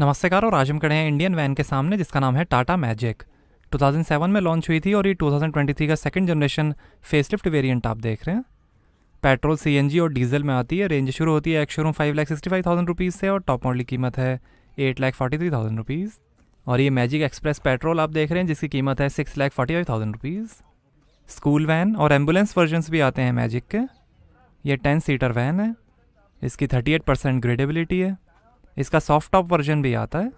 नमस्कार और आज हम खड़े हैं इंडियन वैन के सामने जिसका नाम है टाटा मैजिक 2007 में लॉन्च हुई थी और ये 2023 का सेकंड जनरेशन फेसलिफ्ट वेरिएंट आप देख रहे हैं पेट्रोल सीएनजी और डीजल में आती है रेंज शुरू होती है एक showroom five lakh sixty five thousand rupees से और टॉप मॉडल की कीमत है eight lakh forty three thousand rupees और ये मैजिक एक्सप्रेस पेट्रोल आप देख रहे हैं जिसकी कीमत है six lakh forty five thousand rupees school van और एम्बुलेंस वर्जनस भी आते हैं मैजिक के ये टेन सीटर वैन है इसकी थर्टी एट परसेंट ग्रेडेबिलिटी है इसका सॉफ्ट टॉप वर्जन भी आता है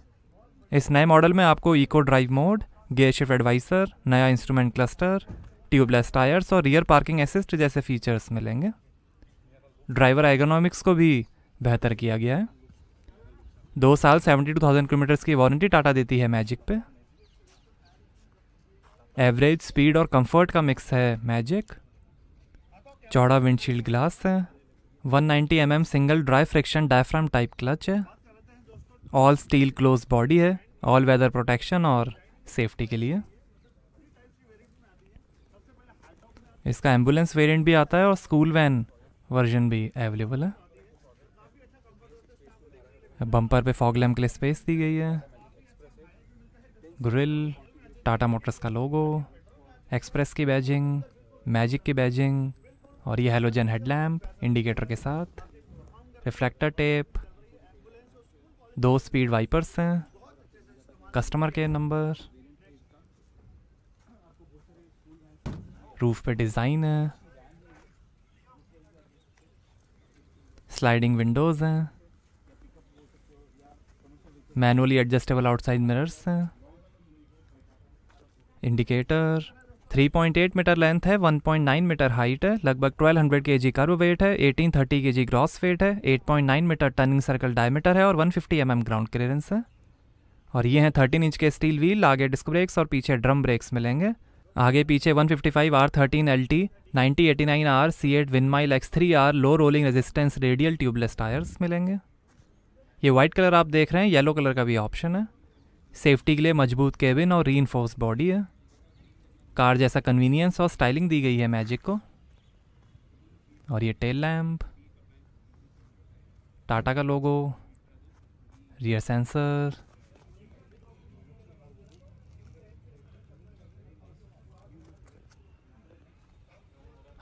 इस नए मॉडल में आपको eco drive mode gear shift advisor नया इंस्ट्रूमेंट क्लस्टर ट्यूबलेस टायर्स और रियर पार्किंग असिस्ट जैसे फीचर्स मिलेंगे ड्राइवर एगोनॉमिक्स को भी बेहतर किया गया है दो साल सेवेंटी टू थाउजेंड किलोमीटर्स की वारंटी टाटा देती है मैजिक पे एवरेज स्पीड और कंफर्ट का मिक्स है मैजिक चौड़ा विंडशील्ड ग्लास है 190 M mm single dry friction diaphragm type clutch है ऑल स्टील क्लोज बॉडी है ऑल वेदर प्रोटेक्शन और सेफ्टी के लिए इसका एम्बुलेंस वेरिएंट भी आता है और स्कूल वैन वर्जन भी अवेलेबल है बम्पर पे फॉग लैम्प के लिए स्पेस दी गई है ग्रिल टाटा मोटर्स का लोगो एक्सप्रेस की बैजिंग मैजिक की बैजिंग और ये हेलोजन हेडलैम्प इंडिकेटर के साथ रिफ्लेक्टर टेप दो स्पीड वाइपर्स हैं कस्टमर केयर नंबर रूफ पे डिज़ाइन है स्लाइडिंग विंडोज़ हैं मैनुअली एडजस्टेबल आउटसाइड मिरर्स हैं इंडिकेटर 3.8 मीटर लेंथ है 1.9 मीटर हाइट है लगभग 1200 हंड्रेड के जी कर्व वेट है 1830 के जी ग्रॉस वेट है 8.9 मीटर टर्निंग सर्कल डायमीटर है और 150 फिफ्टी mm ग्राउंड क्लियरेंस है और ये हैं 13 इंच के स्टील व्हील आगे डिस्क ब्रेक्स और पीछे ड्रम ब्रेक्स मिलेंगे आगे पीछे 155 fifty five R thirteen L T ninety eighty nine R C eight Winmile X three R low rolling resistance radial tubeless tyres मिलेंगे ये वाइट कलर आप देख रहे हैं येलो कलर का भी ऑप्शन है सेफ्टी के लिए मजबूत केबिन और री बॉडी है कार जैसा कन्वीनियंस और स्टाइलिंग दी गई है मैजिक को और ये टेल लैम्प टाटा का logo rear sensor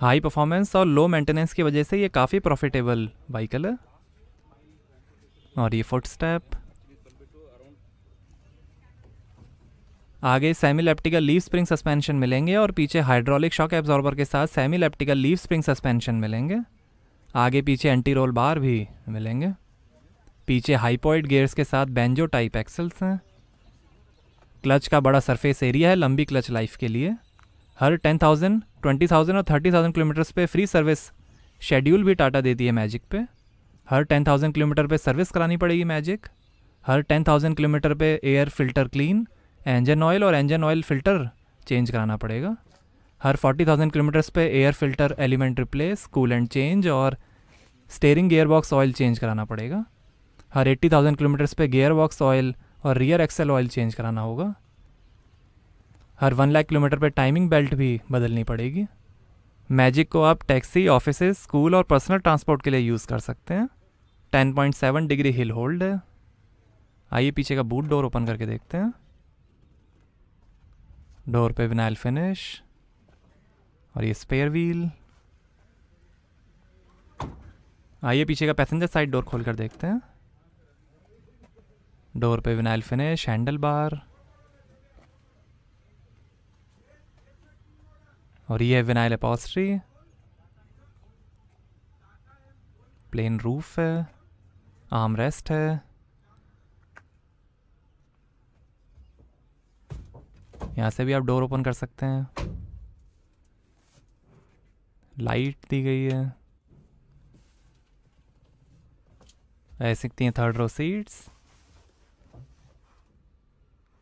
high performance और लो मेंटेनेंस की वजह से ये काफ़ी प्रॉफिटेबल बाइकल है और ये फुट स्टेप आगे semi elliptical leaf spring suspension मिलेंगे और पीछे हाइड्रोलिक शॉक एब्जॉर्बर के साथ semi elliptical leaf spring suspension मिलेंगे आगे पीछे एंटी रोल बार भी मिलेंगे पीछे हाइपोइड गेयर्स के साथ बेंजो टाइप एक्सल्स हैं क्लच का बड़ा सरफेस एरिया है लंबी क्लच लाइफ के लिए हर टेन थाउजेंड ट्वेंटी थाउजेंड और थर्टी थाउजेंड किलोमीटर्स पे फ्री सर्विस शेड्यूल भी टाटा देती है मैजिक पे हर टेन थाउजेंड किलोमीटर पे सर्विस करानी पड़ेगी मैजिक हर टेन थाउजेंड किलोमीटर पे air filter clean engine oil और इंजन ऑयल फ़िल्टर चेंज कराना पड़ेगा हर 40,000 किलोमीटर्स पे air filter element replace coolant change और steering gear box oil change कराना पड़ेगा हर 80,000 किलोमीटर्स पे गेयरबॉक्स बॉक्स ऑयल और रियर एक्सेल ऑयल चेंज कराना होगा हर वन लाख किलोमीटर पर टाइमिंग बेल्ट भी बदलनी पड़ेगी मैजिक को आप टैक्सी ऑफिस स्कूल और पर्सनल ट्रांसपोर्ट के लिए यूज़ कर सकते हैं 10.7 डिग्री हिल होल्ड है आइए पीछे का बूट डोर ओपन करके देखते हैं डोर पे विनाइल फिनिश और ये स्पेयर व्हील आइए पीछे का पैसेंजर साइड डोर खोल कर देखते हैं डोर पे विनाइल फिनिश हैंडल बार और ये है विनाइल अपॉस्ट्री प्लेन रूफ है आर्म रेस्ट है यहाँ से भी आप डोर ओपन कर सकते हैं लाइट दी गई है रह सकती हैं थर्ड रो सीट्स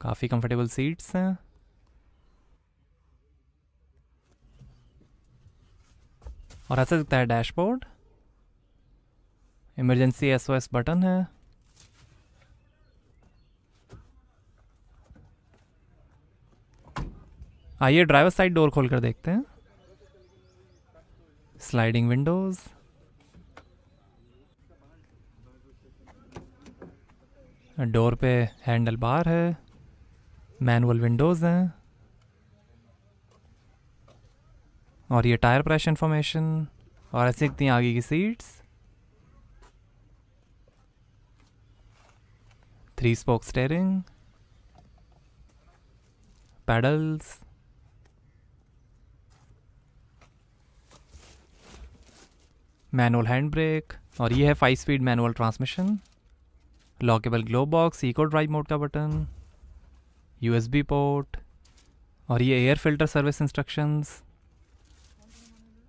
काफ़ी कंफर्टेबल सीट्स हैं और ऐसा दिखता है डैशबोर्ड इमरजेंसी एसओएस बटन है आइए ड्राइवर साइड डोर खोल कर देखते हैं स्लाइडिंग विंडोज़ डोर पे हैंडल बार है मैनुअल विंडोज़ हैं और ये टायर प्रेशर इंफॉर्मेशन और ऐसे इतनी आगे की seats three spoke steering pedals manual hand brake और ये है five speed manual transmission lockable glove box eco drive mode का बटन यू पोर्ट और ये air filter service instructions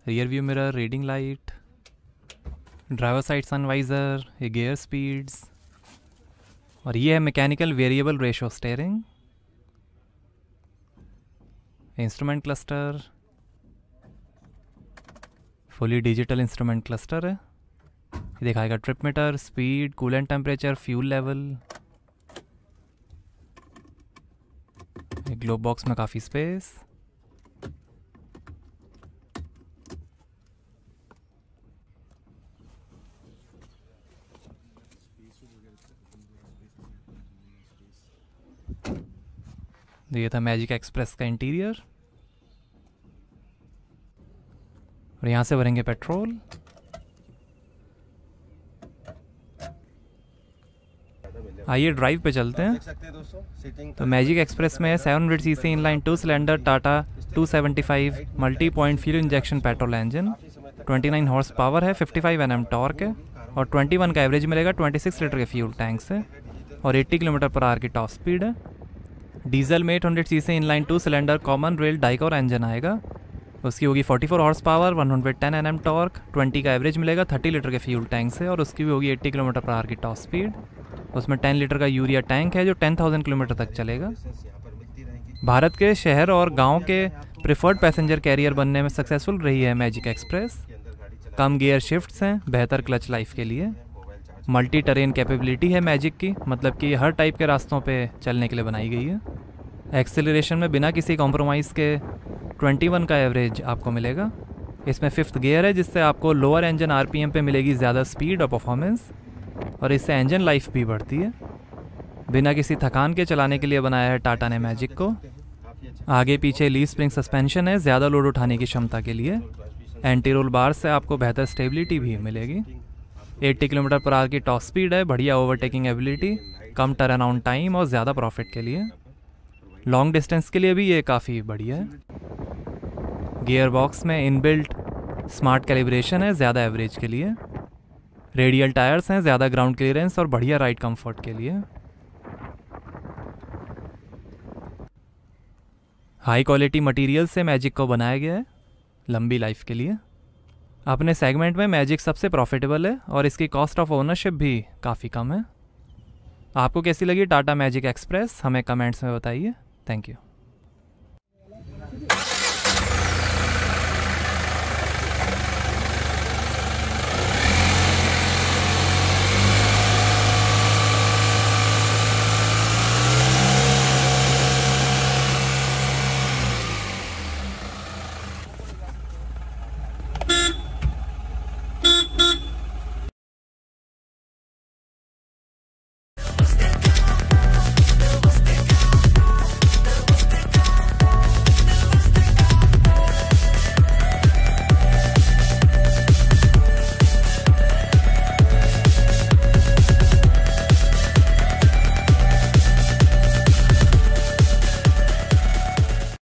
rear view mirror reading light driver side sun visor ये gear speeds और ये है mechanical variable ratio steering instrument cluster fully digital instrument cluster है दिखाएगा trip meter speed coolant temperature fuel level globe box में काफ़ी space तो ये था मैजिक एक्सप्रेस का इंटीरियर और यहाँ से भरेंगे पेट्रोल आइए ड्राइव पे चलते हैं तो मैजिक एक्सप्रेस में seven hundred C C line two cylinder Tata 275 multi point fuel injection petrol engine 29 horse power है 55 फाइव एन टॉर्क है और 21 का एवरेज मिलेगा 26 लीटर के फ्यूल टैंक से और 80 किलोमीटर पर आर की टॉप स्पीड है डीजल में eight hundred C C line two cylinder common rail DICOR engine आएगा उसकी होगी 44 horse power 110 hundred M torque 20 का एवरेज मिलेगा 30 लीटर के फ्यूल टैंक से और उसकी भी होगी 80 किलोमीटर पर आर की टॉप स्पीड उसमें 10 लीटर का यूरिया टैंक है जो 10,000 किलोमीटर तक चलेगा भारत के शहर और गाँव के प्रिफर्ड पैसेंजर कैरियर बनने में सक्सेसफुल रही है मैजिक एक्सप्रेस कम गियर शिफ्ट हैं बेहतर क्लच लाइफ के लिए मल्टी टरेन कैपेबिलिटी है मैजिक की मतलब कि हर टाइप के रास्तों पे चलने के लिए बनाई गई है एक्सेलरेशन में बिना किसी कॉम्प्रोमाइज़ के 21 का एवरेज आपको मिलेगा इसमें फिफ्थ गियर है जिससे आपको लोअर इंजन आरपीएम पे मिलेगी ज़्यादा स्पीड और परफॉर्मेंस और इससे इंजन लाइफ भी बढ़ती है बिना किसी थकान के चलाने के लिए बनाया है टाटा ने मैजिक को आगे पीछे ली स्प्रिंग सस्पेंशन है ज़्यादा लोड उठाने की क्षमता के लिए एंटी रोल बार से आपको बेहतर स्टेबिलिटी भी मिलेगी 80 किलोमीटर पर आर की टॉप स्पीड है बढ़िया ओवरटेकिंग एबिलिटी कम टर्न अराउंड टाइम और ज़्यादा प्रॉफिट के लिए लॉन्ग डिस्टेंस के लिए भी ये काफ़ी बढ़िया है गियर बॉक्स में इनबिल्ट स्मार्ट कैलिब्रेशन है ज़्यादा एवरेज के लिए रेडियल टायर्स हैं ज़्यादा ग्राउंड क्लियरेंस और बढ़िया राइड कंफर्ट के लिए हाई क्वालिटी मटेरियल से मैजिक को बनाया गया है लंबी लाइफ के लिए अपने सेगमेंट में मैजिक सबसे प्रॉफिटेबल है और इसकी कॉस्ट ऑफ ओनरशिप भी काफ़ी कम है आपको कैसी लगी टाटा मैजिक एक्सप्रेस हमें कमेंट्स में बताइए थैंक यू